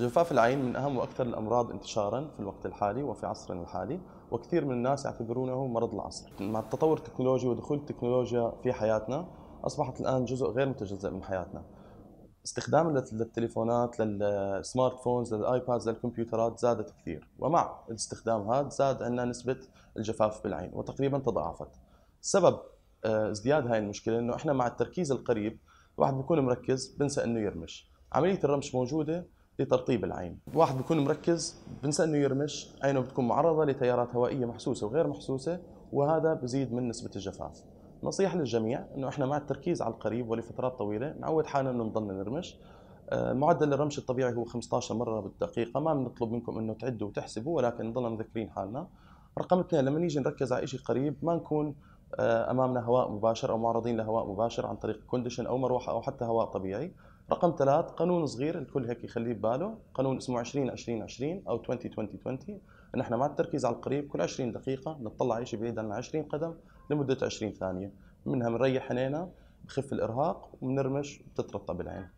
جفاف العين من أهم وأكثر الأمراض انتشارا في الوقت الحالي وفي عصرنا الحالي وكثير من الناس يعتبرونه مرض العصر مع التطور التكنولوجي ودخول التكنولوجيا في حياتنا أصبحت الآن جزء غير متجزأ من حياتنا استخدام للتليفونات للسمارت فونز للايبادز للكمبيوترات زادت كثير ومع الاستخدام هذا زاد عندنا نسبة الجفاف بالعين وتقريبا تضاعفت سبب آه، ازدياد هاي المشكلة انه احنا مع التركيز القريب الواحد بيكون مركز بنسى انه يرمش عملية الرمش موجودة لترطيب العين واحد بيكون مركز بنسى انه يرمش عينه بتكون معرضه لتيارات هوائيه محسوسه وغير محسوسه وهذا بزيد من نسبه الجفاف نصيحه للجميع انه احنا مع التركيز على القريب ولفترات طويله نعود حالنا انه نضلنا نرمش آه، معدل الرمش الطبيعي هو 15 مره بالدقيقه ما بنطلب منكم انه تعدوا وتحسبوا ولكن نضلنا مذكرين حالنا رقم اثنين لما نيجي نركز على شيء قريب ما نكون آه، امامنا هواء مباشر او معرضين لهواء مباشر عن طريق كونديشن او مروحه او حتى هواء طبيعي رقم ثلاث قانون صغير الكل هيك يخليه بباله قانون اسمه 20 20 20 او 20 20 20 نحن مع التركيز على القريب كل 20 دقيقه نطلع شيء بعيد عن 20 قدم لمده 20 ثانيه منها بنريح عينينا بخف الارهاق وبنرمش بتترطب العين